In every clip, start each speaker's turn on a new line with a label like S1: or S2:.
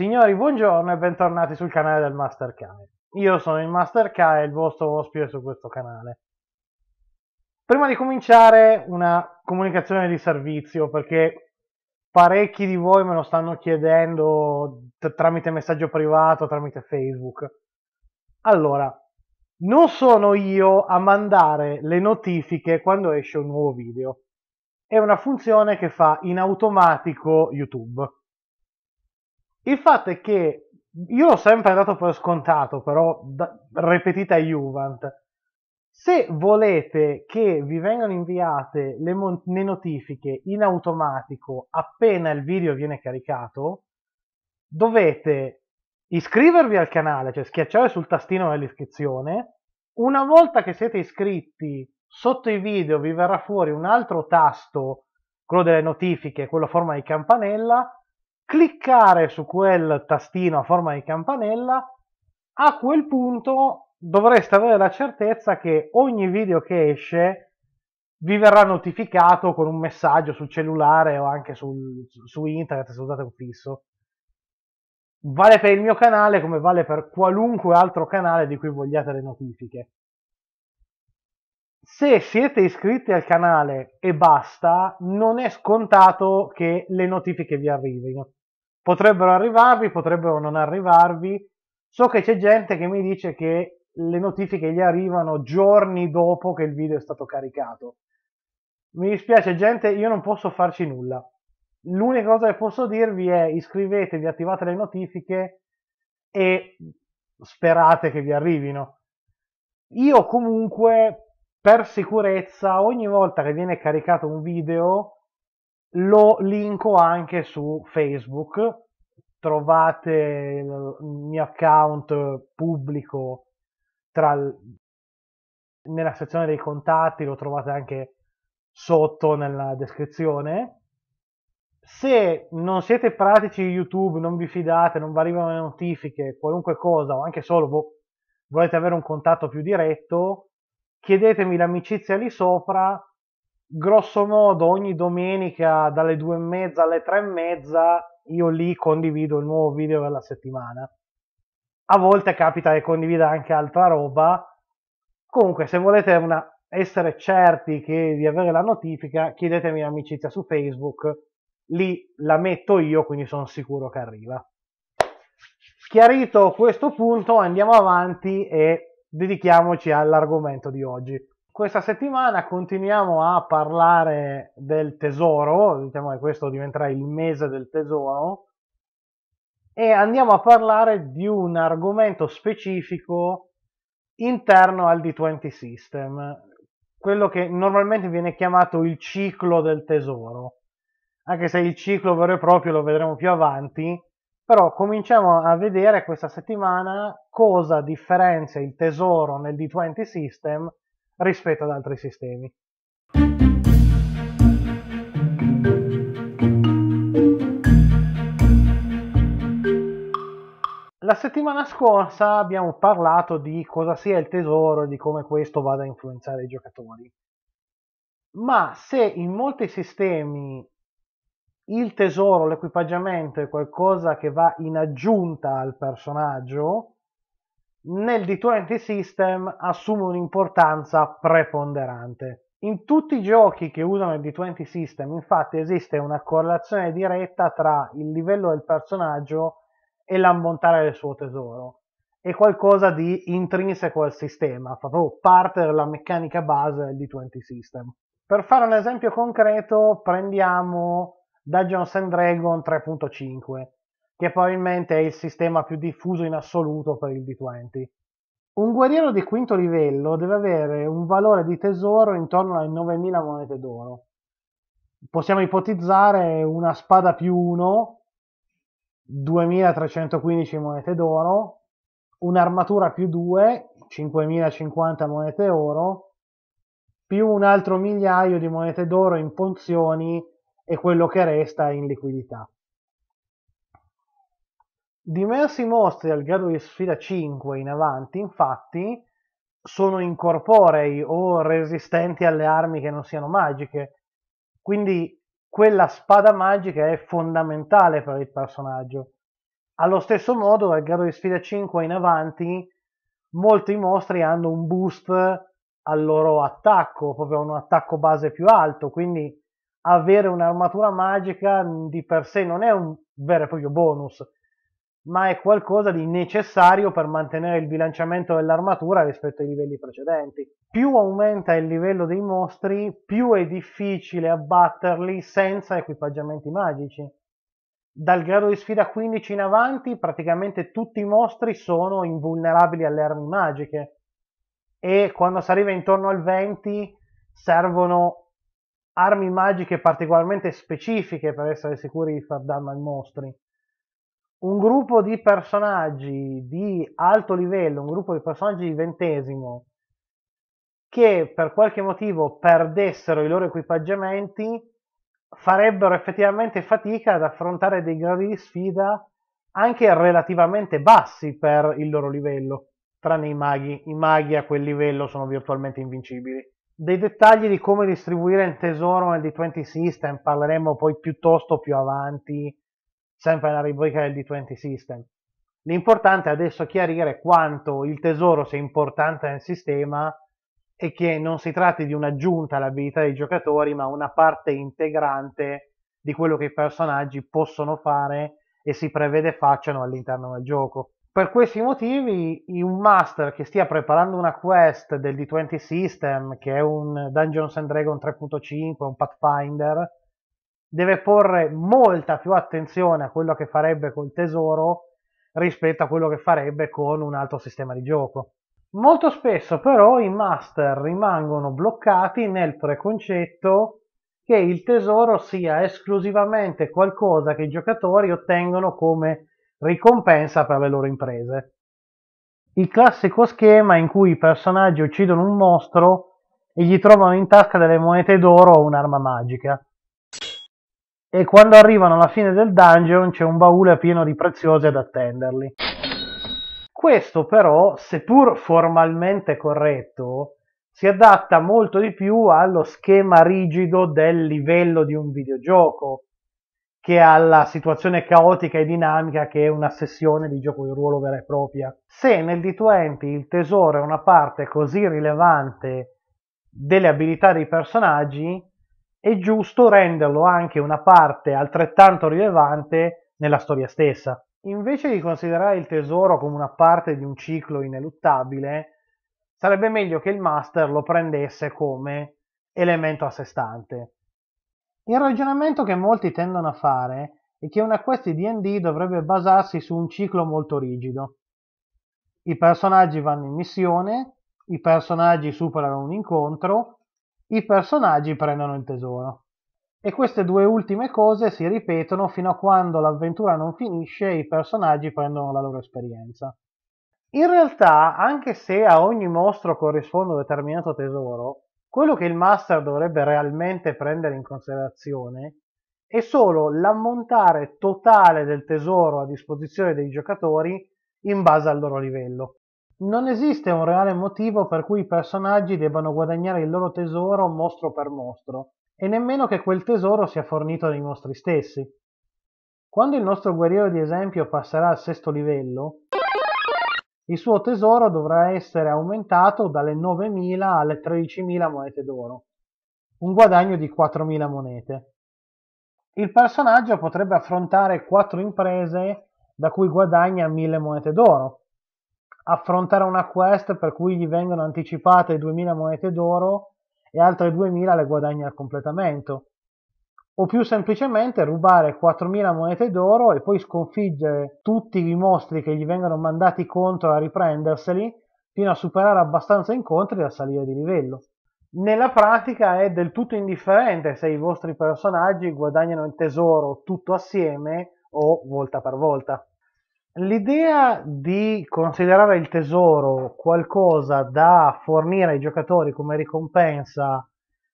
S1: Signori, buongiorno e bentornati sul canale del Master Kai. Io sono il Master Kai, il vostro ospite su questo canale. Prima di cominciare una comunicazione di servizio, perché parecchi di voi me lo stanno chiedendo tramite messaggio privato, tramite Facebook. Allora, non sono io a mandare le notifiche quando esce un nuovo video. È una funzione che fa in automatico YouTube il fatto è che io l'ho sempre dato per scontato, però da, ripetita Juvent. Se volete che vi vengano inviate le, mon- le notifiche in automatico appena il video viene caricato, dovete iscrivervi al canale, cioè schiacciare sul tastino dell'iscrizione. Una volta che siete iscritti, sotto i video vi verrà fuori un altro tasto, quello delle notifiche, quello a forma di campanella, cliccare su quel tastino a forma di campanella, a quel punto dovreste avere la certezza che ogni video che esce vi verrà notificato con un messaggio sul cellulare o anche sul, su internet se usate un fisso. Vale per il mio canale come vale per qualunque altro canale di cui vogliate le notifiche. Se siete iscritti al canale e basta, non è scontato che le notifiche vi arrivino potrebbero arrivarvi, potrebbero non arrivarvi. So che c'è gente che mi dice che le notifiche gli arrivano giorni dopo che il video è stato caricato. Mi dispiace gente, io non posso farci nulla. L'unica cosa che posso dirvi è iscrivetevi, attivate le notifiche e sperate che vi arrivino. Io comunque per sicurezza ogni volta che viene caricato un video lo linko anche su Facebook, trovate il mio account pubblico tra, nella sezione dei contatti, lo trovate anche sotto nella descrizione. Se non siete pratici di YouTube, non vi fidate, non vi arrivano le notifiche, qualunque cosa, o anche solo boh, volete avere un contatto più diretto, chiedetemi l'amicizia lì sopra grosso modo ogni domenica dalle due e mezza alle tre e mezza io lì condivido il nuovo video della settimana. A volte capita che condivida anche altra roba. Comunque, se volete una, essere certi che, di avere la notifica, chiedetemi amicizia su Facebook. Lì la metto io, quindi sono sicuro che arriva. Chiarito questo punto, andiamo avanti e dedichiamoci all'argomento di oggi. Questa settimana continuiamo a parlare del tesoro, diciamo che questo diventerà il mese del tesoro, e andiamo a parlare di un argomento specifico interno al D20 System, quello che normalmente viene chiamato il ciclo del tesoro, anche se il ciclo vero e proprio lo vedremo più avanti, però cominciamo a vedere questa settimana cosa differenzia il tesoro nel D20 System rispetto ad altri sistemi. La settimana scorsa abbiamo parlato di cosa sia il tesoro e di come questo vada a influenzare i giocatori. Ma se in molti sistemi il tesoro, l'equipaggiamento è qualcosa che va in aggiunta al personaggio, nel D20 System assume un'importanza preponderante. In tutti i giochi che usano il D20 System, infatti, esiste una correlazione diretta tra il livello del personaggio e l'ammontare del suo tesoro. È qualcosa di intrinseco al sistema, fa proprio parte della meccanica base del D20 System. Per fare un esempio concreto, prendiamo Dungeons and Dragons 3.5 che probabilmente è il sistema più diffuso in assoluto per il D20. Un guerriero di quinto livello deve avere un valore di tesoro intorno alle 9.000 monete d'oro. Possiamo ipotizzare una spada più 1, 2.315 monete d'oro, un'armatura più 2, 5.050 monete d'oro, più un altro migliaio di monete d'oro in pozioni e quello che resta in liquidità. Diversi mostri al grado di sfida 5 in avanti, infatti, sono incorporei o resistenti alle armi che non siano magiche. Quindi quella spada magica è fondamentale per il personaggio. Allo stesso modo, dal grado di sfida 5 in avanti, molti mostri hanno un boost al loro attacco, proprio un attacco base più alto, quindi avere un'armatura magica di per sé non è un vero e proprio bonus, ma è qualcosa di necessario per mantenere il bilanciamento dell'armatura rispetto ai livelli precedenti. Più aumenta il livello dei mostri, più è difficile abbatterli senza equipaggiamenti magici. Dal grado di sfida 15 in avanti, praticamente tutti i mostri sono invulnerabili alle armi magiche e quando si arriva intorno al 20 servono armi magiche particolarmente specifiche per essere sicuri di far danno ai mostri un gruppo di personaggi di alto livello, un gruppo di personaggi di ventesimo, che per qualche motivo perdessero i loro equipaggiamenti, farebbero effettivamente fatica ad affrontare dei gradi di sfida anche relativamente bassi per il loro livello, tranne i maghi. I maghi a quel livello sono virtualmente invincibili. Dei dettagli di come distribuire il tesoro nel D20 System parleremo poi piuttosto più avanti sempre nella rubrica del D20 System. L'importante è adesso chiarire quanto il tesoro sia importante nel sistema e che non si tratti di un'aggiunta all'abilità dei giocatori, ma una parte integrante di quello che i personaggi possono fare e si prevede facciano all'interno del gioco. Per questi motivi, un master che stia preparando una quest del D20 System, che è un Dungeons and Dragons 3.5, un Pathfinder, deve porre molta più attenzione a quello che farebbe col tesoro rispetto a quello che farebbe con un altro sistema di gioco. Molto spesso però i master rimangono bloccati nel preconcetto che il tesoro sia esclusivamente qualcosa che i giocatori ottengono come ricompensa per le loro imprese. Il classico schema in cui i personaggi uccidono un mostro e gli trovano in tasca delle monete d'oro o un'arma magica e quando arrivano alla fine del dungeon c'è un baule pieno di preziosi ad attenderli. Questo però, seppur formalmente corretto, si adatta molto di più allo schema rigido del livello di un videogioco che alla situazione caotica e dinamica che è una sessione di gioco di ruolo vera e propria. Se nel D20 il tesoro è una parte così rilevante delle abilità dei personaggi, è giusto renderlo anche una parte altrettanto rilevante nella storia stessa. Invece di considerare il tesoro come una parte di un ciclo ineluttabile, sarebbe meglio che il master lo prendesse come elemento a sé stante. Il ragionamento che molti tendono a fare è che una quest di D&D dovrebbe basarsi su un ciclo molto rigido. I personaggi vanno in missione, i personaggi superano un incontro, i personaggi prendono il tesoro. E queste due ultime cose si ripetono fino a quando l'avventura non finisce e i personaggi prendono la loro esperienza. In realtà, anche se a ogni mostro corrisponde un determinato tesoro, quello che il master dovrebbe realmente prendere in considerazione è solo l'ammontare totale del tesoro a disposizione dei giocatori in base al loro livello. Non esiste un reale motivo per cui i personaggi debbano guadagnare il loro tesoro mostro per mostro, e nemmeno che quel tesoro sia fornito dai mostri stessi. Quando il nostro guerriero di esempio passerà al sesto livello, il suo tesoro dovrà essere aumentato dalle 9.000 alle 13.000 monete d'oro, un guadagno di 4.000 monete. Il personaggio potrebbe affrontare 4 imprese da cui guadagna 1.000 monete d'oro, affrontare una quest per cui gli vengono anticipate 2000 monete d'oro e altre 2000 le guadagna al completamento. O più semplicemente rubare 4000 monete d'oro e poi sconfiggere tutti i mostri che gli vengono mandati contro a riprenderseli fino a superare abbastanza incontri e a salire di livello. Nella pratica è del tutto indifferente se i vostri personaggi guadagnano il tesoro tutto assieme o volta per volta. L'idea di considerare il tesoro qualcosa da fornire ai giocatori come ricompensa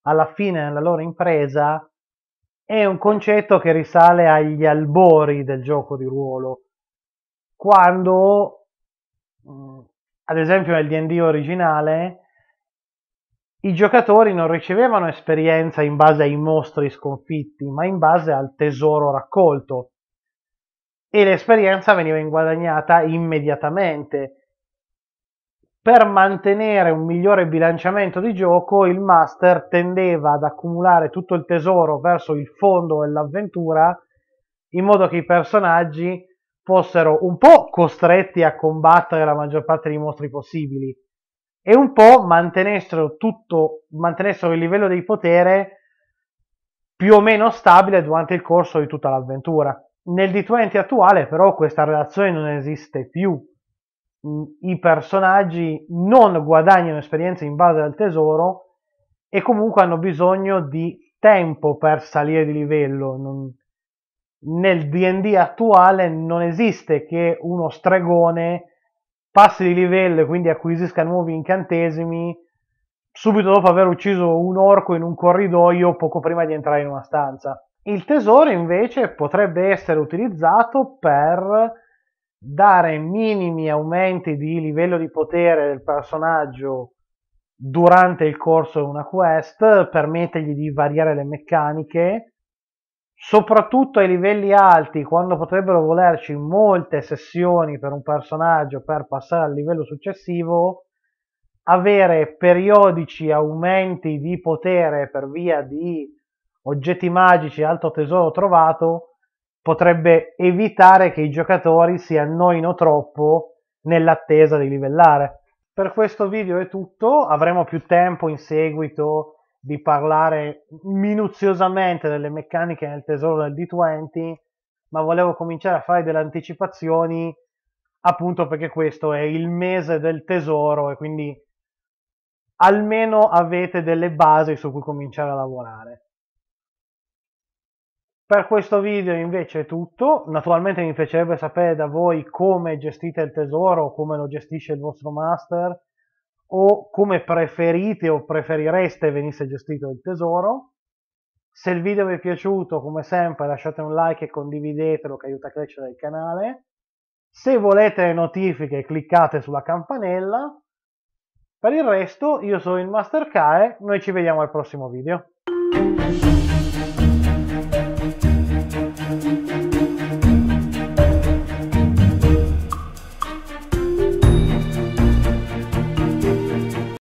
S1: alla fine della loro impresa è un concetto che risale agli albori del gioco di ruolo, quando, mm, ad esempio nel DD originale, i giocatori non ricevevano esperienza in base ai mostri sconfitti, ma in base al tesoro raccolto e l'esperienza veniva guadagnata immediatamente. Per mantenere un migliore bilanciamento di gioco, il master tendeva ad accumulare tutto il tesoro verso il fondo dell'avventura, in modo che i personaggi fossero un po' costretti a combattere la maggior parte dei mostri possibili e un po' mantenessero tutto, mantenessero il livello di potere più o meno stabile durante il corso di tutta l'avventura. Nel D20 attuale però questa relazione non esiste più. Mm, I personaggi non guadagnano esperienza in base al tesoro e comunque hanno bisogno di tempo per salire di livello. Non... Nel DD attuale non esiste che uno stregone passi di livello e quindi acquisisca nuovi incantesimi subito dopo aver ucciso un orco in un corridoio poco prima di entrare in una stanza. Il tesoro invece potrebbe essere utilizzato per dare minimi aumenti di livello di potere del personaggio durante il corso di una quest, permettergli di variare le meccaniche, soprattutto ai livelli alti, quando potrebbero volerci molte sessioni per un personaggio per passare al livello successivo, avere periodici aumenti di potere per via di oggetti magici, e altro tesoro trovato, potrebbe evitare che i giocatori si annoino troppo nell'attesa di livellare. Per questo video è tutto, avremo più tempo in seguito di parlare minuziosamente delle meccaniche nel tesoro del D20, ma volevo cominciare a fare delle anticipazioni appunto perché questo è il mese del tesoro e quindi almeno avete delle basi su cui cominciare a lavorare. Per questo video invece è tutto, naturalmente mi piacerebbe sapere da voi come gestite il tesoro, come lo gestisce il vostro master o come preferite o preferireste venisse gestito il tesoro. Se il video vi è piaciuto, come sempre, lasciate un like e condividetelo che aiuta a crescere il canale. Se volete le notifiche, cliccate sulla campanella. Per il resto, io sono il Master Kae, noi ci vediamo al prossimo video.